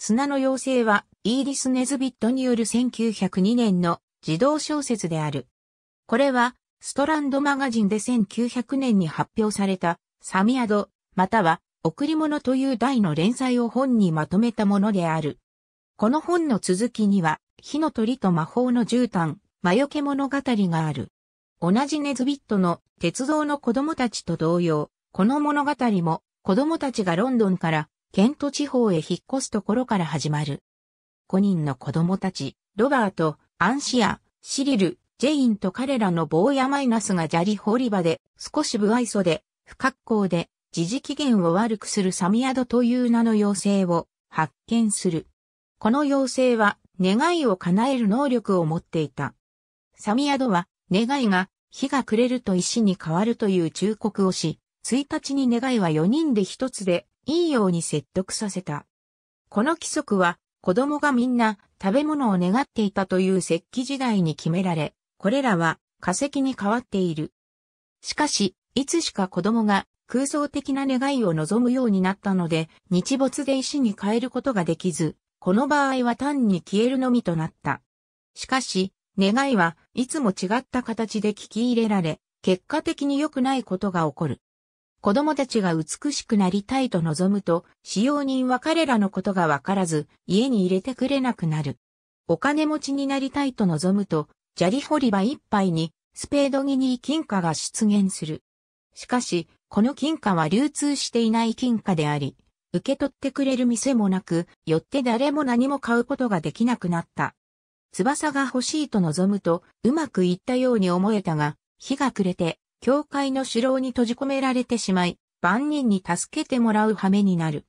砂の妖精は、イーリス・ネズビットによる1902年の児童小説である。これは、ストランドマガジンで1900年に発表された、サミアド、または、贈り物という題の連載を本にまとめたものである。この本の続きには、火の鳥と魔法の絨毯、魔除け物語がある。同じネズビットの鉄道の子供たちと同様、この物語も子供たちがロンドンからケント地方へ引っ越すところから始まる。5人の子供たち、ロバート、アンシア、シリル、ジェインと彼らの坊やマイナスが砂利掘り場で少し不愛想で不格好で時事期限を悪くするサミアドという名の妖精を発見する。この妖精は願いを叶える能力を持っていた。サミアドは願いが日が暮れると石に変わるという忠告をし、1日に願いは4人で一つで、いいように説得させた。この規則は、子供がみんな食べ物を願っていたという石器時代に決められ、これらは化石に変わっている。しかし、いつしか子供が空想的な願いを望むようになったので、日没で石に変えることができず、この場合は単に消えるのみとなった。しかし、願いはいつも違った形で聞き入れられ、結果的に良くないことが起こる。子供たちが美しくなりたいと望むと、使用人は彼らのことがわからず、家に入れてくれなくなる。お金持ちになりたいと望むと、砂利掘り場一杯に、スペードギニー金貨が出現する。しかし、この金貨は流通していない金貨であり、受け取ってくれる店もなく、よって誰も何も買うことができなくなった。翼が欲しいと望むと、うまくいったように思えたが、日が暮れて、教会の城に閉じ込められてしまい、万人に助けてもらう羽目になる。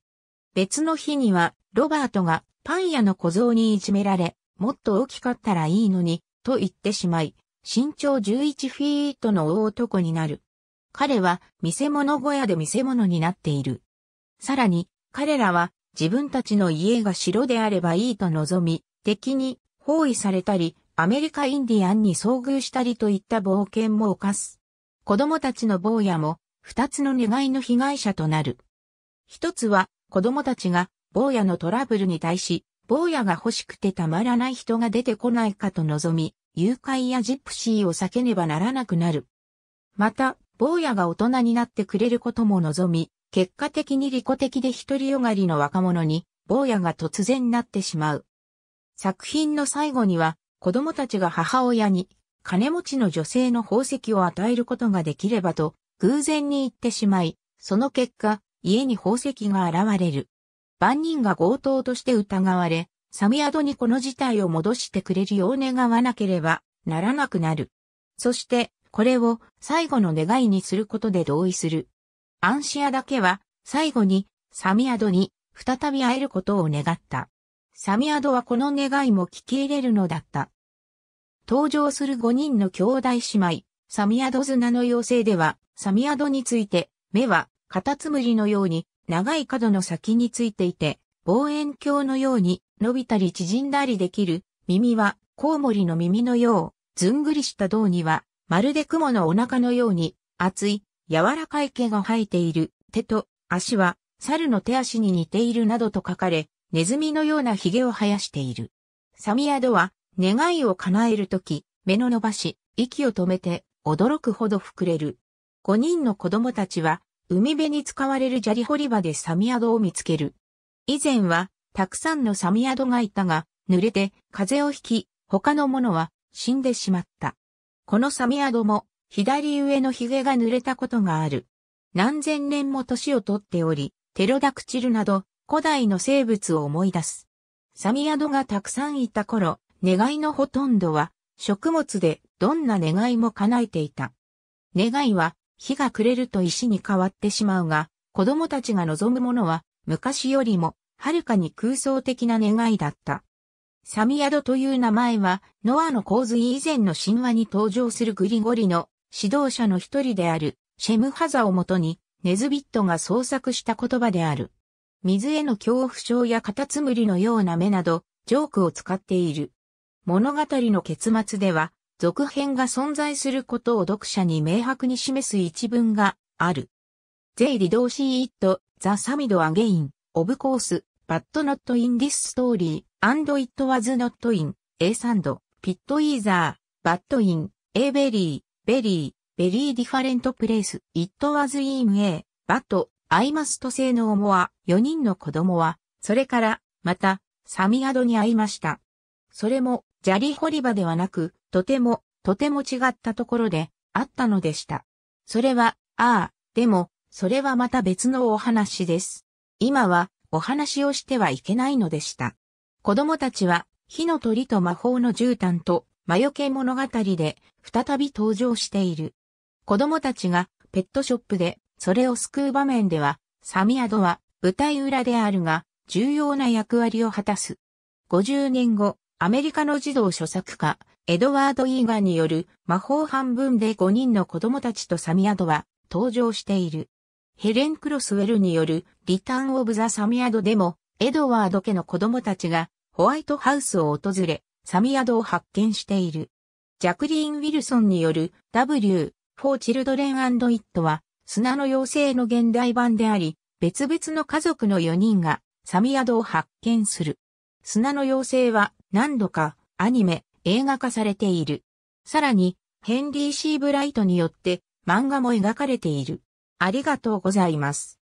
別の日には、ロバートがパン屋の小僧にいじめられ、もっと大きかったらいいのに、と言ってしまい、身長11フィートの大男になる。彼は見せ物小屋で見せ物になっている。さらに、彼らは自分たちの家が城であればいいと望み、敵に包囲されたり、アメリカインディアンに遭遇したりといった冒険も犯す。子供たちの坊やも、二つの願いの被害者となる。一つは、子供たちが、坊やのトラブルに対し、坊やが欲しくてたまらない人が出てこないかと望み、誘拐やジプシーを避けねばならなくなる。また、坊やが大人になってくれることも望み、結果的に利己的で独りよがりの若者に、坊やが突然なってしまう。作品の最後には、子供たちが母親に、金持ちの女性の宝石を与えることができればと、偶然に言ってしまい、その結果、家に宝石が現れる。万人が強盗として疑われ、サミアドにこの事態を戻してくれるよう願わなければならなくなる。そして、これを最後の願いにすることで同意する。アンシアだけは最後にサミアドに再び会えることを願った。サミアドはこの願いも聞き入れるのだった。登場する5人の兄弟姉妹、サミアドズナの妖精では、サミアドについて、目は、カタツムリのように、長い角の先についていて、望遠鏡のように、伸びたり縮んだりできる、耳は、コウモリの耳のよう、ずんぐりした胴には、まるで雲のお腹のように、厚い、柔らかい毛が生えている、手と、足は、猿の手足に似ているなどと書かれ、ネズミのような髭を生やしている。サミアドは、願いを叶えるとき、目の伸ばし、息を止めて、驚くほど膨れる。五人の子供たちは、海辺に使われる砂利掘り場でサミアドを見つける。以前は、たくさんのサミアドがいたが、濡れて風邪をひき、他のものは死んでしまった。このサミアドも、左上の髭が濡れたことがある。何千年も年をとっており、テロダクチルなど古代の生物を思い出す。サミアドがたくさんいた頃、願いのほとんどは、食物でどんな願いも叶えていた。願いは、日が暮れると石に変わってしまうが、子供たちが望むものは、昔よりも、はるかに空想的な願いだった。サミヤドという名前は、ノアの洪水以前の神話に登場するグリゴリの指導者の一人である、シェムハザをもとに、ネズビットが創作した言葉である。水への恐怖症やカタツムリのような目など、ジョークを使っている。物語の結末では、続編が存在することを読者に明白に示す一文がある。They did all see it, the summit again, of course, but not in this story, and it was not in a sand, pit either, but in a very, very, very different place. It was in a, but, I must say no more, 四人の子供は、それから、また、サミアドに会いました。それも、砂利掘り場ではなく、とても、とても違ったところで、あったのでした。それは、ああ、でも、それはまた別のお話です。今は、お話をしてはいけないのでした。子供たちは、火の鳥と魔法の絨毯と、魔除け物語で、再び登場している。子供たちが、ペットショップで、それを救う場面では、サミアドは、舞台裏であるが、重要な役割を果たす。50年後、アメリカの児童書作家、エドワード・イーガンによる魔法半分で5人の子供たちとサミアドは登場している。ヘレン・クロスウェルによるリターン・オブ・ザ・サミアドでも、エドワード家の子供たちがホワイトハウスを訪れ、サミアドを発見している。ジャクリーン・ウィルソンによる W, フォー・チルドレン・イットは砂の妖精の現代版であり、別々の家族の4人がサミアドを発見する。砂の妖精は何度かアニメ、映画化されている。さらに、ヘンリー・シー・ブライトによって漫画も描かれている。ありがとうございます。